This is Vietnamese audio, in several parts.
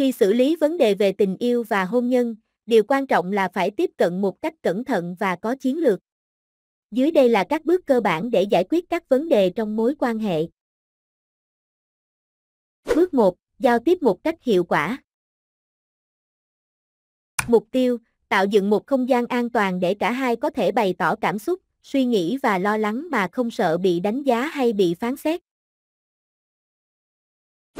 Khi xử lý vấn đề về tình yêu và hôn nhân, điều quan trọng là phải tiếp cận một cách cẩn thận và có chiến lược. Dưới đây là các bước cơ bản để giải quyết các vấn đề trong mối quan hệ. Bước 1: Giao tiếp một cách hiệu quả. Mục tiêu: Tạo dựng một không gian an toàn để cả hai có thể bày tỏ cảm xúc, suy nghĩ và lo lắng mà không sợ bị đánh giá hay bị phán xét.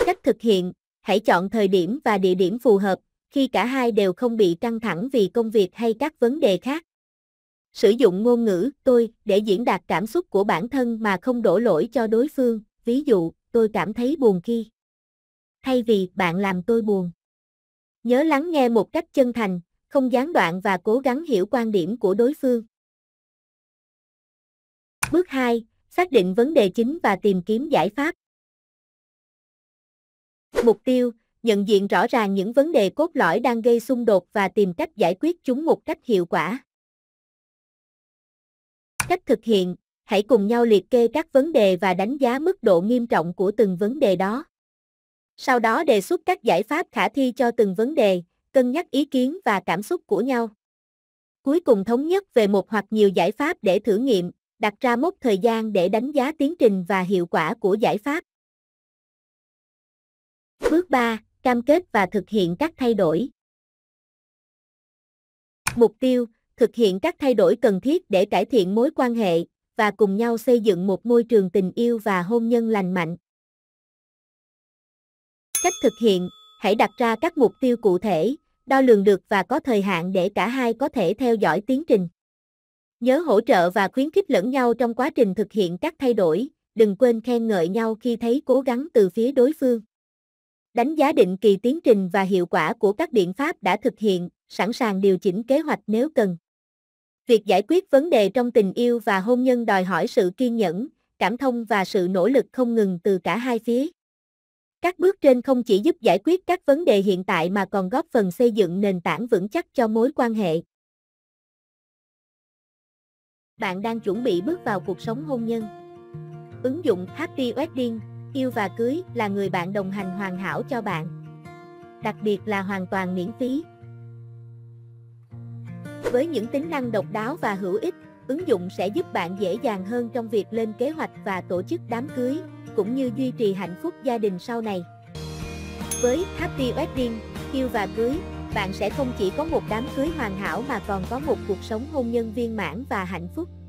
Cách thực hiện: hãy chọn thời điểm và địa điểm phù hợp, khi cả hai đều không bị căng thẳng vì công việc hay các vấn đề khác. Sử dụng ngôn ngữ tôi để diễn đạt cảm xúc của bản thân mà không đổ lỗi cho đối phương, ví dụ, tôi cảm thấy buồn khi. Thay vì bạn làm tôi buồn. Nhớ lắng nghe một cách chân thành, không gián đoạn và cố gắng hiểu quan điểm của đối phương. Bước 2, xác định vấn đề chính và tìm kiếm giải pháp mục tiêu, nhận diện rõ ràng những vấn đề cốt lõi đang gây xung đột và tìm cách giải quyết chúng một cách hiệu quả. Cách thực hiện, hãy cùng nhau liệt kê các vấn đề và đánh giá mức độ nghiêm trọng của từng vấn đề đó. Sau đó đề xuất các giải pháp khả thi cho từng vấn đề, cân nhắc ý kiến và cảm xúc của nhau. Cuối cùng thống nhất về một hoặc nhiều giải pháp để thử nghiệm, đặt ra mốc thời gian để đánh giá tiến trình và hiệu quả của giải pháp. Bước 3. Cam kết và thực hiện các thay đổi. Mục tiêu, thực hiện các thay đổi cần thiết để cải thiện mối quan hệ và cùng nhau xây dựng một môi trường tình yêu và hôn nhân lành mạnh. Cách thực hiện, hãy đặt ra các mục tiêu cụ thể, đo lường được và có thời hạn để cả hai có thể theo dõi tiến trình. Nhớ hỗ trợ và khuyến khích lẫn nhau trong quá trình thực hiện các thay đổi, đừng quên khen ngợi nhau khi thấy cố gắng từ phía đối phương đánh giá định kỳ tiến trình và hiệu quả của các biện pháp đã thực hiện, sẵn sàng điều chỉnh kế hoạch nếu cần. Việc giải quyết vấn đề trong tình yêu và hôn nhân đòi hỏi sự kiên nhẫn, cảm thông và sự nỗ lực không ngừng từ cả hai phía. Các bước trên không chỉ giúp giải quyết các vấn đề hiện tại mà còn góp phần xây dựng nền tảng vững chắc cho mối quan hệ. Bạn đang chuẩn bị bước vào cuộc sống hôn nhân. Ứng dụng Happy Wedding Yêu và cưới là người bạn đồng hành hoàn hảo cho bạn. Đặc biệt là hoàn toàn miễn phí. Với những tính năng độc đáo và hữu ích, ứng dụng sẽ giúp bạn dễ dàng hơn trong việc lên kế hoạch và tổ chức đám cưới, cũng như duy trì hạnh phúc gia đình sau này. Với Happy Wedding, yêu và cưới, bạn sẽ không chỉ có một đám cưới hoàn hảo mà còn có một cuộc sống hôn nhân viên mãn và hạnh phúc.